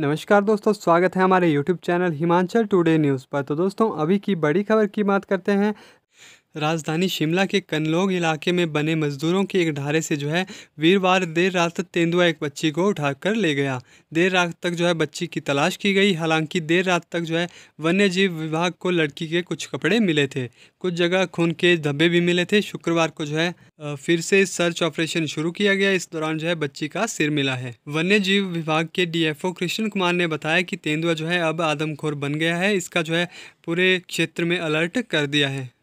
नमस्कार दोस्तों स्वागत है हमारे YouTube channel Himachal today news पर तो दोस्तों अभी की बड़ी खबर की बात करते हैं राजधानी शिमला के कनलोग इलाके में बने मजदूरों के एक ढारे से जो है वीरवार देर रात तक तेंदुआ एक बच्ची को उठाकर ले गया देर रात तक जो है बच्ची की तलाश की गई हालांकि देर रात तक जो है वन्य जीव विभाग को लड़की के कुछ कपड़े मिले थे कुछ जगह खून के धब्बे भी मिले थे शुक्रवार को जो है फिर से सर्च ऑपरेशन शुरू किया गया इस दौरान जो है बच्ची का सिर मिला है वन्य जीव विभाग के डी कृष्ण कुमार ने बताया कि तेंदुआ जो है अब आदमखोर बन गया है इसका जो है पूरे क्षेत्र में अलर्ट कर दिया है